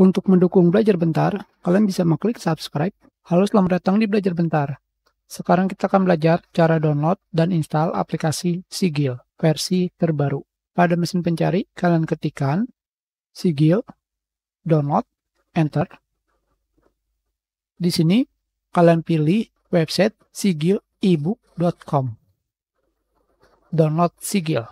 Untuk mendukung belajar bentar, kalian bisa mengklik subscribe. Halo, selamat datang di Belajar Bentar. Sekarang kita akan belajar cara download dan install aplikasi Sigil versi terbaru. Pada mesin pencari, kalian ketikkan Sigil, download, enter. Di sini, kalian pilih website sigilebook.com. Download Sigil.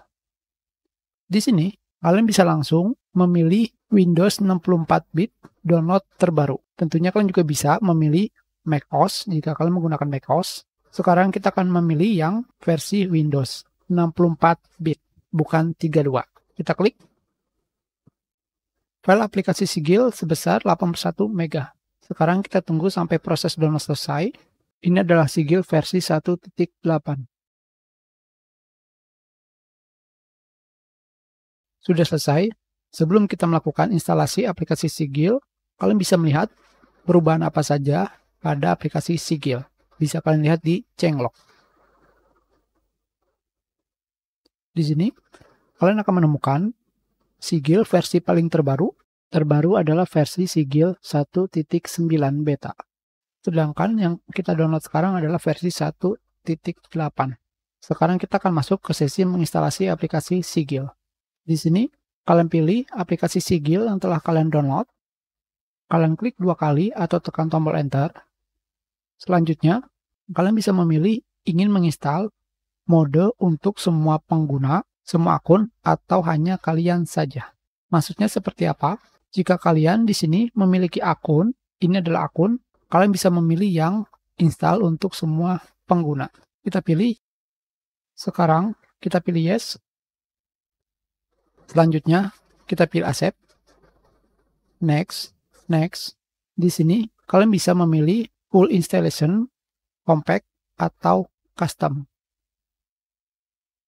Di sini, kalian bisa langsung memilih Windows 64 bit download terbaru. Tentunya kalian juga bisa memilih macOS jika kalian menggunakan macOS. Sekarang kita akan memilih yang versi Windows 64 bit, bukan 32. Kita klik. File aplikasi sigil sebesar 81 MB. Sekarang kita tunggu sampai proses download selesai. Ini adalah sigil versi 1.8. sudah selesai, sebelum kita melakukan instalasi aplikasi Sigil, kalian bisa melihat perubahan apa saja pada aplikasi Sigil. Bisa kalian lihat di Changelog. Di sini, kalian akan menemukan Sigil versi paling terbaru. Terbaru adalah versi Sigil 1.9 beta. Sedangkan yang kita download sekarang adalah versi 1.8. Sekarang kita akan masuk ke sesi menginstalasi aplikasi Sigil. Di sini kalian pilih aplikasi Sigil yang telah kalian download. Kalian klik dua kali atau tekan tombol Enter. Selanjutnya, kalian bisa memilih ingin menginstal mode untuk semua pengguna, semua akun, atau hanya kalian saja. Maksudnya seperti apa? Jika kalian di sini memiliki akun, ini adalah akun, kalian bisa memilih yang install untuk semua pengguna. Kita pilih. Sekarang kita pilih yes. Selanjutnya kita pilih aset. Next, next. Di sini kalian bisa memilih full installation, compact atau custom.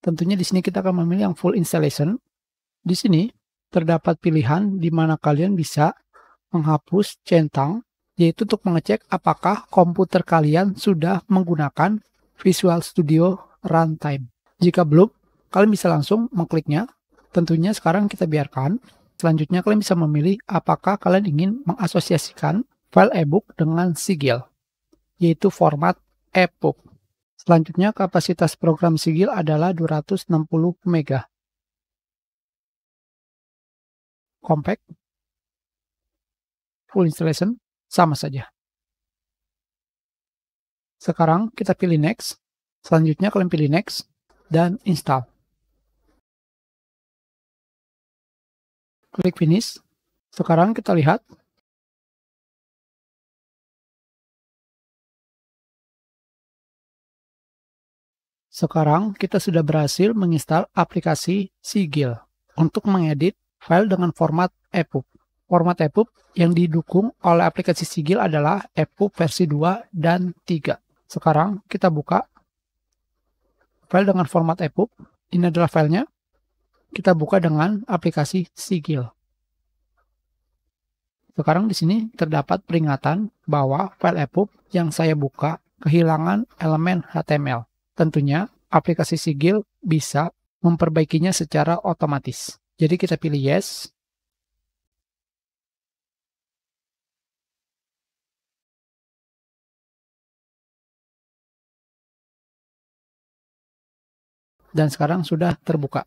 Tentunya di sini kita akan memilih yang full installation. Di sini terdapat pilihan di mana kalian bisa menghapus centang yaitu untuk mengecek apakah komputer kalian sudah menggunakan Visual Studio Runtime. Jika belum, kalian bisa langsung mengkliknya Tentunya sekarang kita biarkan. Selanjutnya kalian bisa memilih apakah kalian ingin mengasosiasikan file ebook dengan sigil, yaitu format EPUB. Selanjutnya kapasitas program sigil adalah 260 MB. Compact, full installation, sama saja. Sekarang kita pilih next, selanjutnya kalian pilih next, dan install. klik finish. Sekarang kita lihat Sekarang kita sudah berhasil menginstal aplikasi Sigil untuk mengedit file dengan format EPUB. Format EPUB yang didukung oleh aplikasi Sigil adalah EPUB versi 2 dan 3. Sekarang kita buka file dengan format EPUB. Ini adalah filenya kita buka dengan aplikasi Sigil. Sekarang di sini terdapat peringatan bahwa file EPUB yang saya buka kehilangan elemen HTML. Tentunya aplikasi Sigil bisa memperbaikinya secara otomatis. Jadi kita pilih yes. Dan sekarang sudah terbuka